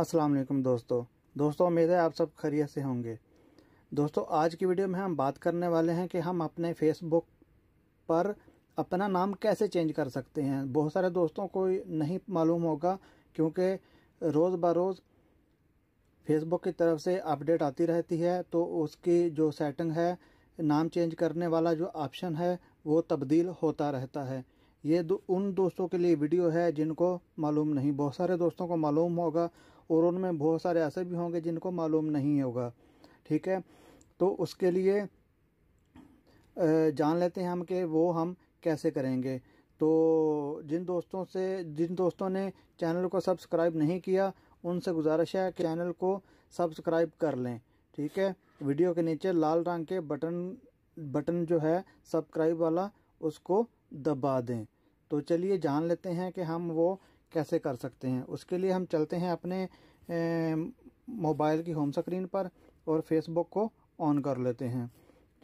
अस्सलाम वालेकुम दोस्तों दोस्तों उम्मीद है आप सब खैरियत से होंगे दोस्तों आज की वीडियो में हम बात करने वाले हैं कि हम अपने फेसबुक पर अपना नाम कैसे चेंज कर सकते हैं बहुत सारे दोस्तों को नहीं मालूम होगा क्योंकि रोज़ ब रोज़ फेसबुक की तरफ से अपडेट आती रहती है तो उसकी जो सेटिंग है नाम चेंज करने वाला जो ऑप्शन है वो तब्दील होता रहता है ये दो, उन दोस्तों के लिए वीडियो है जिनको मालूम नहीं बहुत सारे दोस्तों को मालूम होगा और उनमें बहुत सारे ऐसे भी होंगे जिनको मालूम नहीं होगा ठीक है तो उसके लिए जान लेते हैं हम कि वो हम कैसे करेंगे तो जिन दोस्तों से जिन दोस्तों ने चैनल को सब्सक्राइब नहीं किया उनसे गुजारिश है कि चैनल को सब्सक्राइब कर लें ठीक है वीडियो के नीचे लाल रंग के बटन बटन जो है सब्सक्राइब वाला उसको दबा दें तो चलिए जान लेते हैं कि हम वो कैसे कर सकते हैं उसके लिए हम चलते हैं अपने मोबाइल की होम स्क्रीन पर और फेसबुक को ऑन कर लेते हैं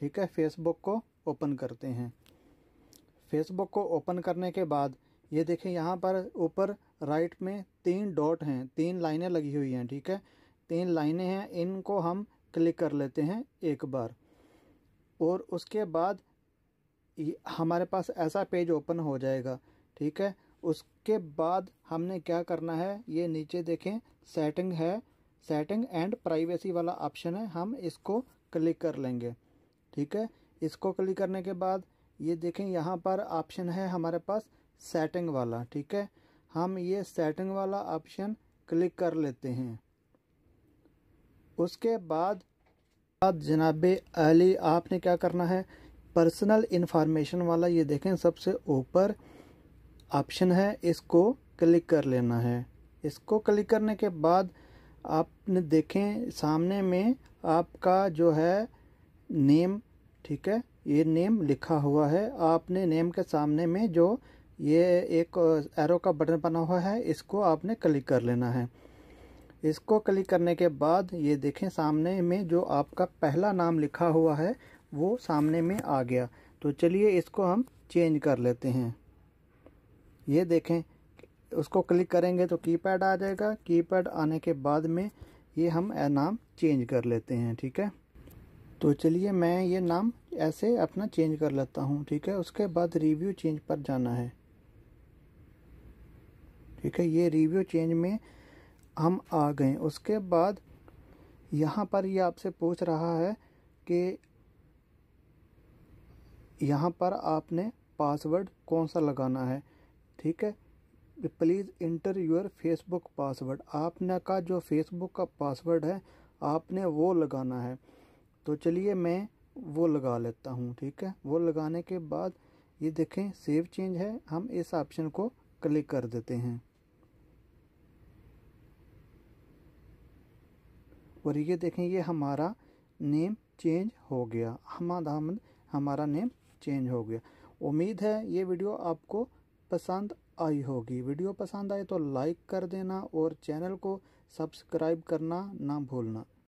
ठीक है फेसबुक को ओपन करते हैं फेसबुक को ओपन करने के बाद ये देखें यहाँ पर ऊपर राइट में तीन डॉट हैं तीन लाइनें लगी हुई हैं ठीक है तीन लाइनें हैं इनको हम क्लिक कर लेते हैं एक बार और उसके बाद हमारे पास ऐसा पेज ओपन हो जाएगा ठीक है उसके बाद हमने क्या करना है ये नीचे देखें सेटिंग है सेटिंग एंड प्राइवेसी वाला ऑप्शन है हम इसको क्लिक कर लेंगे ठीक है इसको क्लिक करने के बाद ये देखें यहाँ पर ऑप्शन है हमारे पास सेटिंग वाला ठीक है हम ये सेटिंग वाला ऑप्शन क्लिक कर लेते हैं उसके बाद बाद जनाब अली आपने क्या करना है पर्सनल इन्फॉर्मेशन वाला ये देखें सबसे ऊपर ऑप्शन है इसको क्लिक कर लेना है इसको क्लिक करने के बाद आपने देखें सामने में आपका जो है नेम ठीक है ये नेम लिखा हुआ है आपने नेम के सामने में जो ये एक एरो का बटन बना हुआ है इसको आपने क्लिक कर लेना है इसको क्लिक करने के बाद ये देखें सामने में जो आपका पहला नाम लिखा हुआ है वो सामने में आ गया तो चलिए इसको हम चेंज कर लेते हैं ये देखें उसको क्लिक करेंगे तो कीपैड आ जाएगा कीपैड आने के बाद में ये हम नाम चेंज कर लेते हैं ठीक है तो चलिए मैं ये नाम ऐसे अपना चेंज कर लेता हूँ ठीक है उसके बाद रिव्यू चेंज पर जाना है ठीक है ये रिव्यू चेंज में हम आ गए उसके बाद यहाँ पर ये आपसे पूछ रहा है कि यहाँ पर आपने पासवर्ड कौन सा लगाना है ठीक है please enter your Facebook password आपने का जो फेसबुक का पासवर्ड है आपने वो लगाना है तो चलिए मैं वो लगा लेता हूँ ठीक है वो लगाने के बाद ये देखें सेव चेंज है हम इस ऑप्शन को क्लिक कर देते हैं और ये देखें ये हमारा नेम चेंज हो गया हम अहमद हमारा नेम चेंज हो गया उम्मीद है ये वीडियो आपको पसंद आई होगी वीडियो पसंद आए तो लाइक कर देना और चैनल को सब्सक्राइब करना ना भूलना